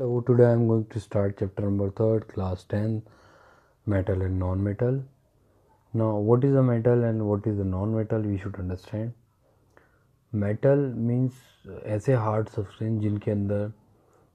Hello, today I am going to start chapter number 3, class 10, metal and non-metal. Now, what is a metal and what is a non-metal we should understand. Metal means ऐसे hard substance जिनके अंदर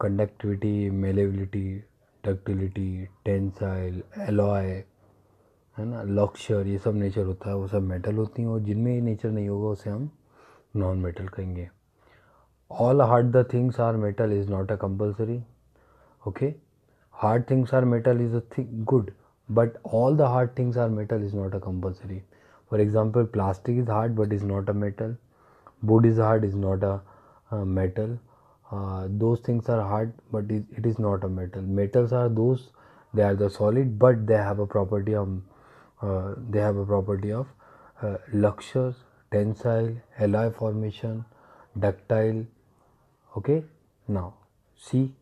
conductivity malleability ductility tensile alloy है ना लॉक्शर ये सब nature होता है वो सब मेटल होती हैं और जिनमें ये नेचर नहीं होगा उसे हम नॉन मेटल कहेंगे all hard the things are metal is not a compulsory okay hard things are metal is a thing good but all the hard things are metal is not a compulsory for example plastic is hard but is not a metal wood is hard is not a uh, metal uh, those things are hard but it, it is not a metal metals are those they are the solid but they have a property of uh, they have a property of uh, luxure tensile alloy formation ductile okay now see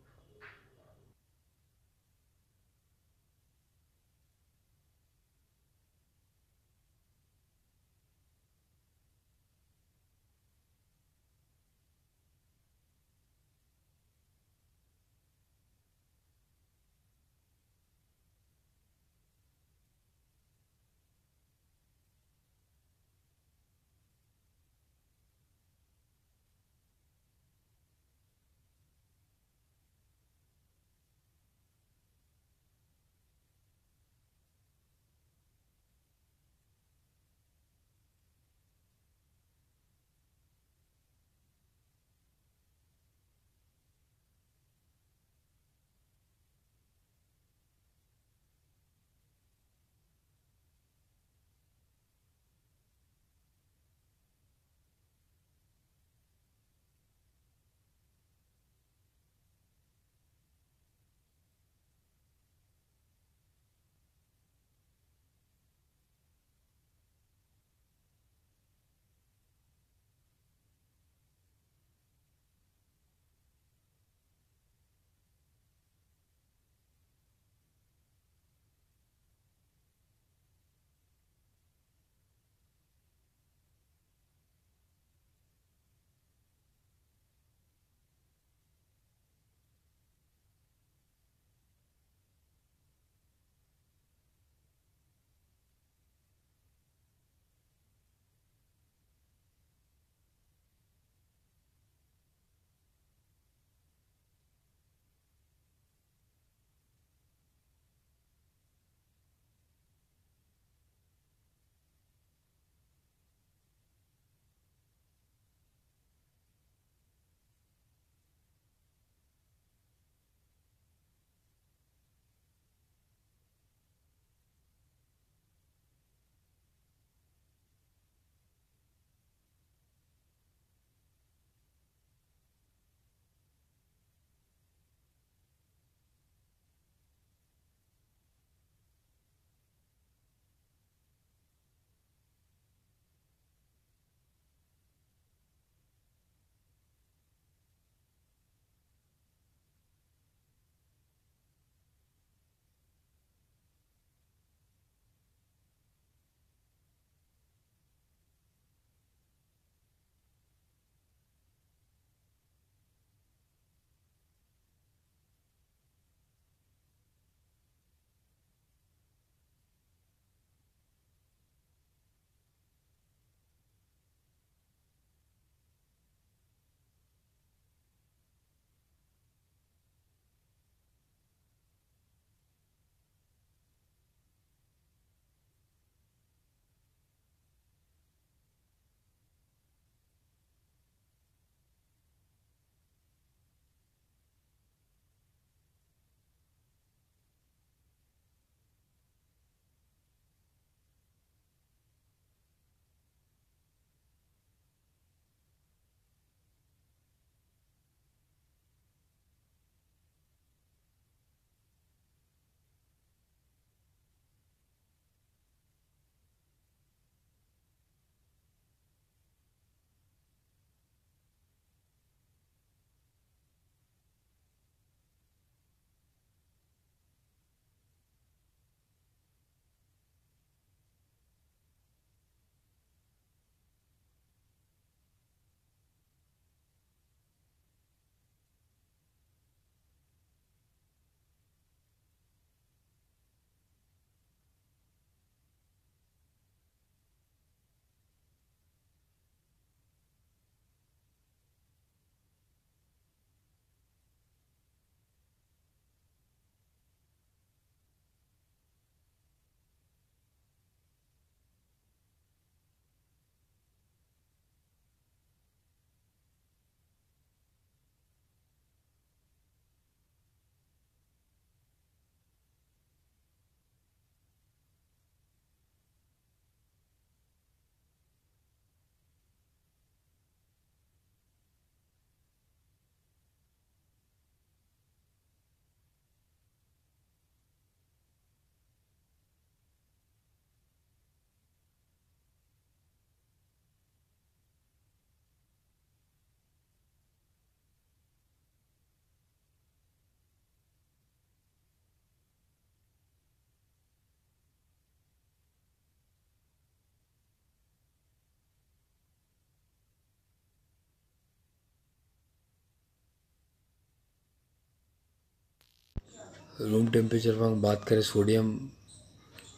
room temperature पर हम बात करें sodium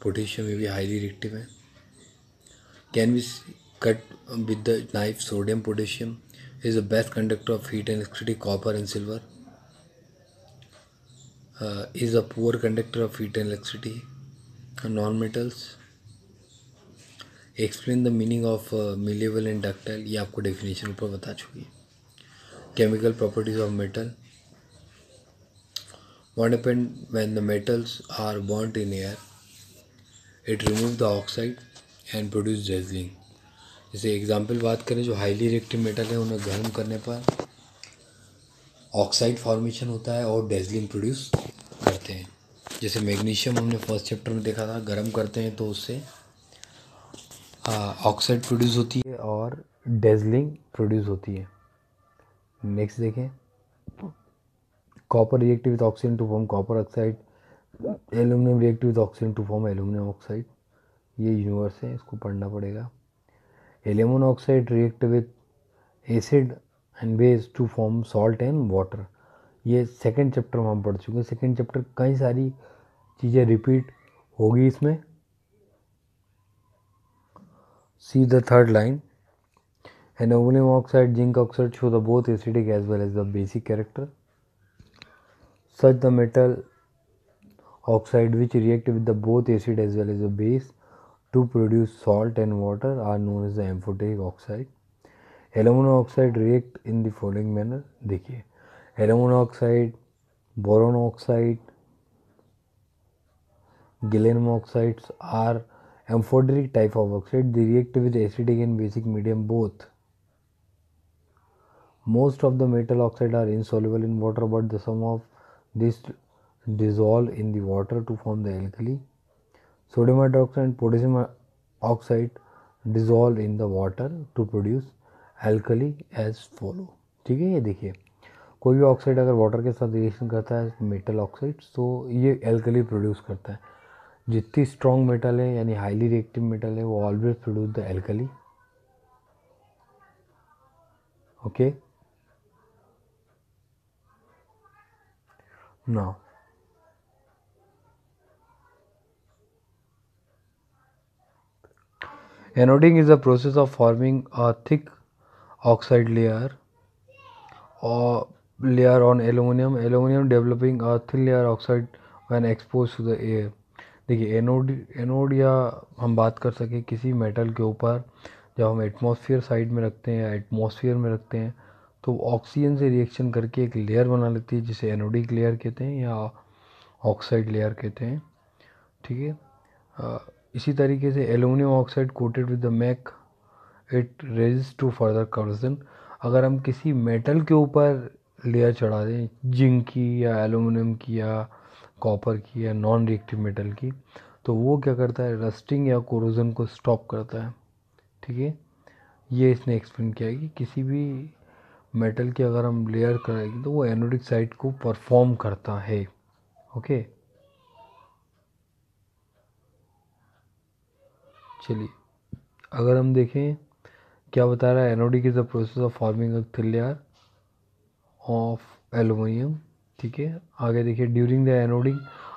potassium ये भी highly reactive है can be cut with the knife sodium potassium is the best conductor of heat and electricity copper and silver is a poor conductor of heat and electricity non metals explain the meaning of malleable and ductile ये आपको definition ऊपर बता चुकी है chemical properties of metal What happens when the metals are burnt in air? It removes the oxide and produce dazzling. जैसे example बात करें जो हाईली रिएक्टिव मेटल है उन्हें गर्म करने पर ऑक्साइड फॉर्मेशन होता है और डेजलिंग प्रोड्यूस करते हैं जैसे मैग्नीशियम हमने फर्स्ट चैप्टर में देखा था गर्म करते हैं तो उससे ऑक्साइड प्रोड्यूस होती है और डेजलिंग प्रोड्यूस होती है नेक्स्ट देखें copper reactive with oxygen to form copper oxide aluminium reactive with oxygen to form aluminium oxide ये यूनिवर्स है इसको पढ़ना पड़ेगा aluminium oxide react with acid and base to form salt and water ये second chapter में हम पढ़ चुके हैं सेकेंड चैप्टर कई सारी चीज़ें रिपीट होगी इसमें see the third line aluminium oxide zinc oxide show the both acidic as well as the basic character Such the metal oxide which react with the both acid as well as the base to produce salt and water are known as the amphoteric oxide. Aluminum oxide react in the following manner. dekhiye aluminum oxide, boron oxide, gallium oxides are amphoteric type of oxide. They react with acidic and basic medium both. Most of the metal oxide are insoluble in water, but the sum of This dissolve in the water to form the alkali. Sodium hydroxide and potassium oxide dissolve in the water to produce alkali as follow. ठीक है ये देखिए कोई भी oxide अगर water के साथ reaction करता है मेटल ऑक्साइड तो ये एल्कली प्रोड्यूस करता है जितनी स्ट्रॉन्ग मेटल है यानी हाईली रिएक्टिव मेटल है वो always produce the alkali okay okay? No. Anoding is a process of forming a thick oxide layer or layer on aluminium aluminium developing a thin layer oxide when exposed to the air देखिए anode anode या हम बात कर सकें किसी metal के ऊपर जब हम एटमॉस्फेयर साइड में रखते हैं या एटमॉस्फेयर में रखते हैं तो ऑक्सीजन से रिएक्शन करके एक लेयर बना लेती है जिसे एनोडिक लेयर कहते हैं या ऑक्साइड लेयर कहते हैं ठीक है इसी तरीके से aluminium oxide coated with the make it resist to further corrosion अगर हम किसी मेटल के ऊपर लेयर चढ़ा दें जिंक की या एलुमिनियम की या कॉपर की या नॉन रिएक्टिव मेटल की तो वो क्या करता है रस्टिंग या कोरोजन को स्टॉप करता है ठीक है ये इसने एक्सप्लेन किया है कि किसी भी मेटल की अगर हम लेयर करेंगे तो वो एनोडिक साइट को परफॉर्म करता है ओके चलिए अगर हम देखें क्या बता रहा है anodic is the process of forming a thin layer of aluminium ठीक है आगे देखिए during the anodic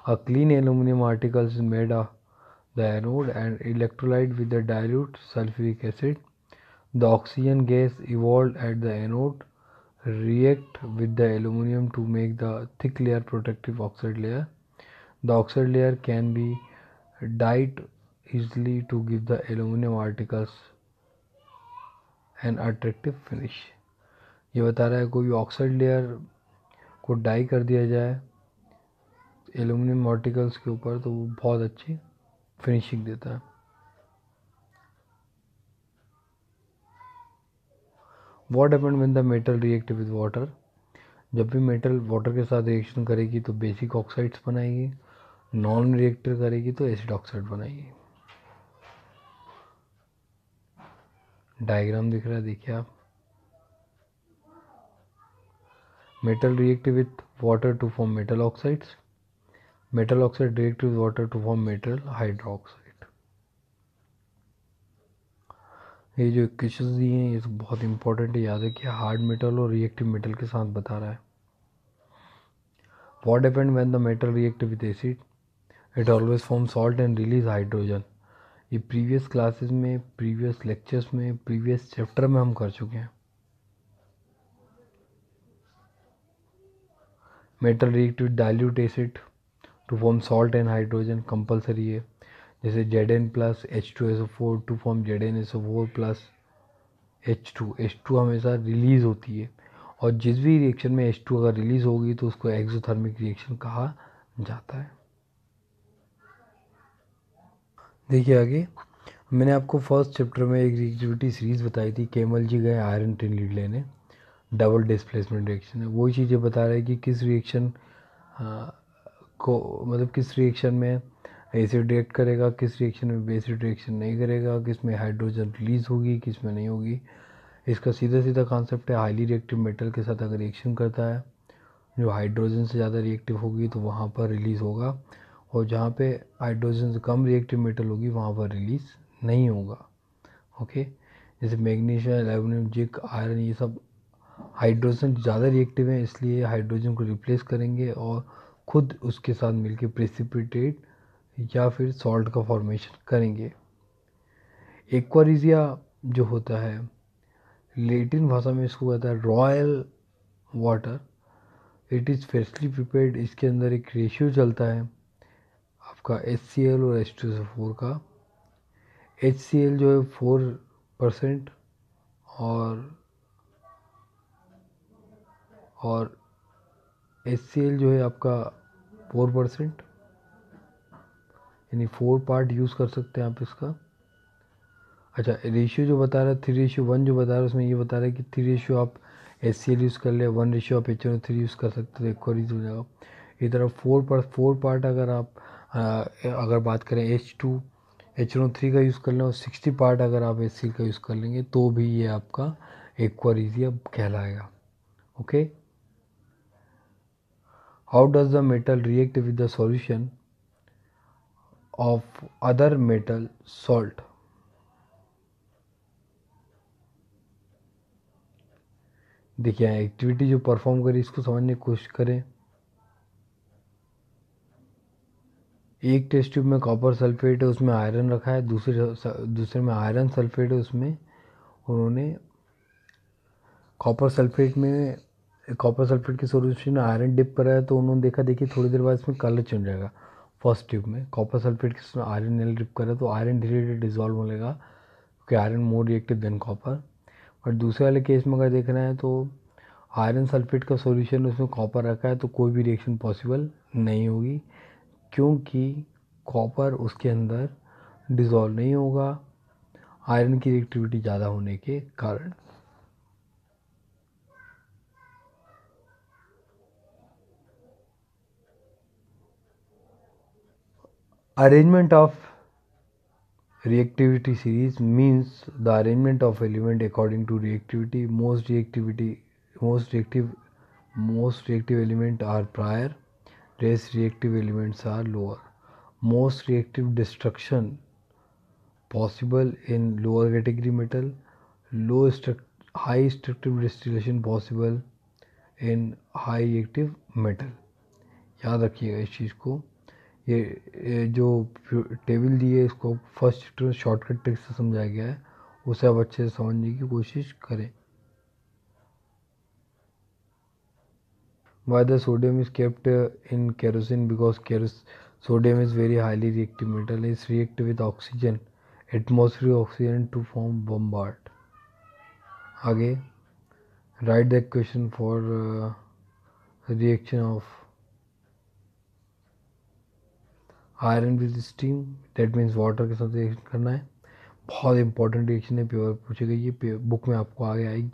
a clean aluminium articles made a the anode and electrolyte with the dilute sulphuric acid the oxygen gas evolve at the anode react with the aluminum to make the thick layer protective oxide layer the oxide layer can be dyed easily to give the aluminum articles an attractive finish ये बता रहा है कोई oxide layer को die कर दिया जाए aluminium articles के ऊपर तो वो बहुत अच्छी फिनिशिंग देता है what happen when the metal react with water जब भी मेटल वाटर के साथ रिएक्शन करेगी तो बेसिक ऑक्साइड्स बनाएगी नॉन रिएक्टर करेगी तो एसिड ऑक्साइड बनाएगी डायग्राम दिख रहा है देखिए आप metal react with water to form metal oxides metal oxide react with water to form metal hydroxide ये जो इक्वेशन दिए हैं ये तो बहुत इंपॉर्टेंट है याद है कि हार्ड मेटल और रिएक्टिव मेटल के साथ बता रहा है what depend when the metal react with acid it always form salt and release hydrogen ये प्रीवियस क्लासेस में प्रीवियस लेक्चर्स में प्रीवियस चैप्टर में हम कर चुके हैं metal react with dilute acid to form salt and hydrogen compulsory है जैसे Z N plus H two S O four to form Z N S O four plus H two H two हमेशा release होती है और जिस भी reaction में H two अगर रिलीज़ होगी तो उसको एक्जोथर्मिक रिएक्शन कहा जाता है देखिए आगे मैंने आपको फर्स्ट चैप्टर में एक रिएक्टिविटी सीरीज़ बताई थी केमल जी गए आयरन टिन लीड लेने डबल डिस्प्लेसमेंट रिएक्शन है वही चीज़ें बता रहे हैं कि किस रिएक्शन हाँ, को मतलब किस रिएक्शन में एसिड रिएक्ट करेगा किस रिएक्शन में बेसिड रिएक्शन नहीं करेगा किस में हाइड्रोजन रिलीज़ होगी किस में नहीं होगी इसका सीधा सीधा कॉन्सेप्ट है हाईली रिएक्टिव मेटल के साथ अगर रिएक्शन करता है जो हाइड्रोजन से ज़्यादा रिएक्टिव होगी तो वहाँ पर रिलीज़ होगा और जहाँ पे हाइड्रोजन से कम रिएक्टिव मेटल होगी वहाँ पर रिलीज़ नहीं होगा ओके जैसे मैग्नीशियम एल्यूमिनियम जिक आयरन ये सब हाइड्रोजन ज़्यादा रिएक्टिव है इसलिए हाइड्रोजन को रिप्लेस करेंगे और ख़ुद उसके साथ मिलकर प्रेसिपिटेट या फिर सॉल्ट का फॉर्मेशन करेंगे एक्वारिजिया जो होता है लेटिन भाषा में इसको कहता है royal water it is freshly prepared इसके अंदर एक रेशियो चलता है आपका एच सी एल और एच टू फोर का एच सी एल जो है फोर परसेंट और और एच सी एल जो है आपका फोर परसेंट यानी फोर पार्ट यूज़ कर सकते हैं आप इसका अच्छा रेशियो जो बता रहा है थ्री रेशियो वन जो बता रहा है उसमें ये बता रहा है कि थ्री रेशियो आप एस सी एल यूज़ कर ले वन रेशियो आप एच एन थ्री यूज़ कर सकते हो एक्वरीज हो जाएगा इस तरह फोर पार्ट फोर पार्ट अगर आप आ, अगर बात करें H two H N three का यूज़ कर लें और सिक्सटी पार्ट अगर आप एस सी का यूज़ कर लेंगे तो भी ये आपका एक्वरीज अब कहलाएगा okay how does the metal react with the solution of other metal salt. देखिए यहाँ एक्टिविटी जो परफॉर्म करी इसको समझने की कोशिश करें एक टेस्ट ट्यूब में कॉपर सल्फेट है उसमें आयरन रखा है दूसरे दूसरे में आयरन सल्फेट है उसमें उन्होंने कॉपर सल्फेट में कॉपर सल्फेट के सोल्यूशन में आयरन डिप कराया तो उन्होंने देखा देखिए थोड़ी देर बाद इसमें कलर चेंज जाएगा फर्स्ट ट्यूब में कॉपर सल्फेट के उसमें आयरन नेल ड्रिप करें तो आयरन धीरे धीरे डिजॉल्व हो लेगा क्योंकि iron more reactive than copper और दूसरे वाले केस में अगर देख रहे हैं तो आयरन सल्फेट का सोल्यूशन उसमें कॉपर रखा है तो कोई भी रिएक्शन पॉसिबल नहीं होगी क्योंकि कॉपर उसके अंदर डिजॉल्व नहीं होगा आयरन की रिएक्टिविटी ज़्यादा होने के कारण arrangement of reactivity series means the arrangement of element according to reactivity most reactivity most reactive most reactive element are prior less reactive elements are lower most reactive destruction possible in lower category metal low struct high structive distillation possible in high active metal याद रखिएगा इस चीज़ को ये, ये जो table दी है इसको फर्स्ट चैप्टर में शॉर्टकट ट्रिक से समझाया गया है उसे आप अच्छे से समझने की कोशिश करें why the sodium is kept in kerosene because sodium is very highly reactive metal is react with oxygen atmosphere oxygen to form bombard आगे write the question for reaction of iron with steam that means water के साथ reaction करना है बहुत important reaction है pure पूछी गई ये बुक में आपको आगे आएगी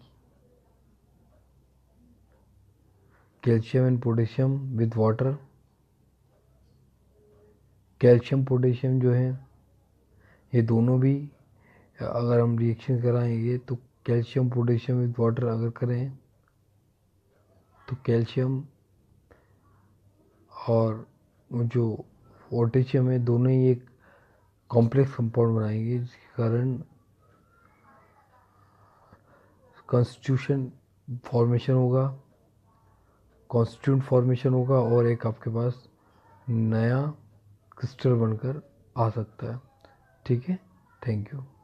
calcium and potassium with water calcium potassium जो है ये दोनों भी अगर हम रिएक्शन कराएंगे तो कैल्शियम पोटेशियम विद वाटर अगर करें तो कैल्शियम और जो पोटेशियम में दोनों ही एक कॉम्प्लेक्स कंपाउंड बनाएंगे जिसके कारण कॉन्स्टिट्यूशन फॉर्मेशन होगा कॉन्स्टिट्यूंट फॉर्मेशन होगा और एक आपके पास नया क्रिस्टल बनकर आ सकता है ठीक है थैंक यू